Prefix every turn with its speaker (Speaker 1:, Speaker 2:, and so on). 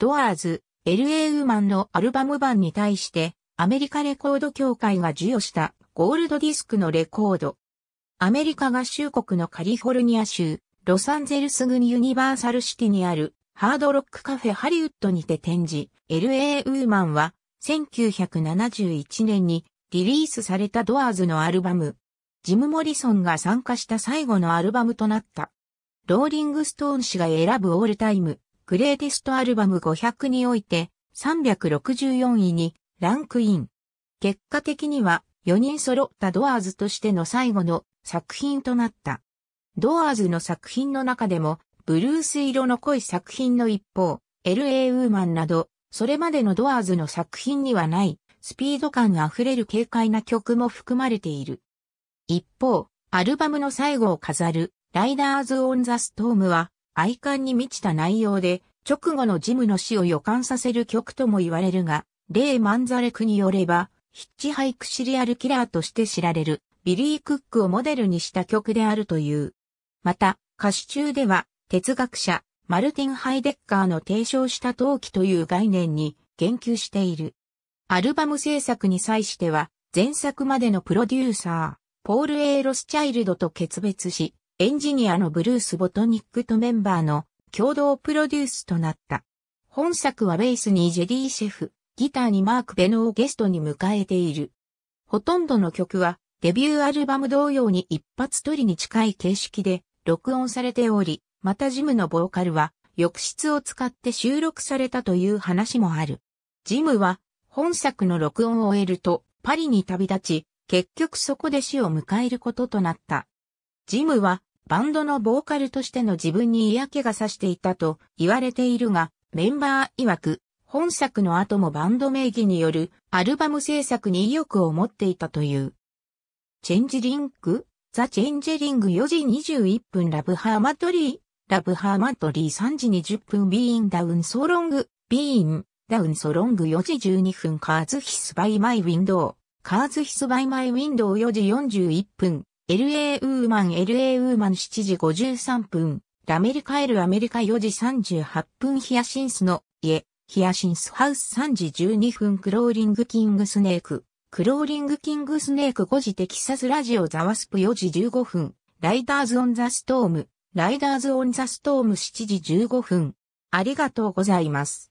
Speaker 1: ドアーズ、LA ウーマンのアルバム版に対して、アメリカレコード協会が授与したゴールドディスクのレコード。アメリカ合衆国のカリフォルニア州、ロサンゼルス郡ユニバーサルシティにあるハードロックカフェハリウッドにて展示、LA ウーマンは1971年にリリースされたドアーズのアルバム。ジム・モリソンが参加した最後のアルバムとなった。ローリングストーン氏が選ぶオールタイムグレーテストアルバム500において364位にランクイン。結果的には4人揃ったドアーズとしての最後の作品となった。ドアーズの作品の中でもブルース色の濃い作品の一方、LA ウーマンなど、それまでのドアーズの作品にはないスピード感あふれる軽快な曲も含まれている。一方、アルバムの最後を飾るライダーズ・オン・ザ・ストームは愛観に満ちた内容で、直後のジムの死を予感させる曲とも言われるが、レイ・マンザレクによれば、ヒッチハイクシリアルキラーとして知られる、ビリー・クックをモデルにした曲であるという。また、歌手中では、哲学者、マルティン・ハイデッカーの提唱した陶器という概念に言及している。アルバム制作に際しては、前作までのプロデューサー、ポール・エイロス・チャイルドと決別し、エンジニアのブルース・ボトニックとメンバーの共同プロデュースとなった。本作はベースにジェリー・シェフ、ギターにマーク・ベノをゲストに迎えている。ほとんどの曲はデビューアルバム同様に一発撮りに近い形式で録音されており、またジムのボーカルは浴室を使って収録されたという話もある。ジムは本作の録音を終えるとパリに旅立ち、結局そこで死を迎えることとなった。ジムはバンドのボーカルとしての自分に嫌気がさしていたと言われているが、メンバー曰く、本作の後もバンド名義によるアルバム制作に意欲を持っていたという。チェンジリンクザ・チェンジリング4時21分ラブハーマトリーラブハーマトリー3時20分ビーンダウンソロングビーンダウンソロング4時12分カーズヒスバイマイウィンドウカーズヒスバイマイウィンドウ4時41分 LA ウーマン LA ウーマン7時53分、ラメリカエルアメリカ4時38分ヒアシンスの家、ヒアシンスハウス3時12分クローリングキングスネーク、クローリングキングスネーク5時テキサスラジオザワスプ4時15分、ライダーズオンザストーム、ライダーズオンザストーム7時15分。ありがとうございます。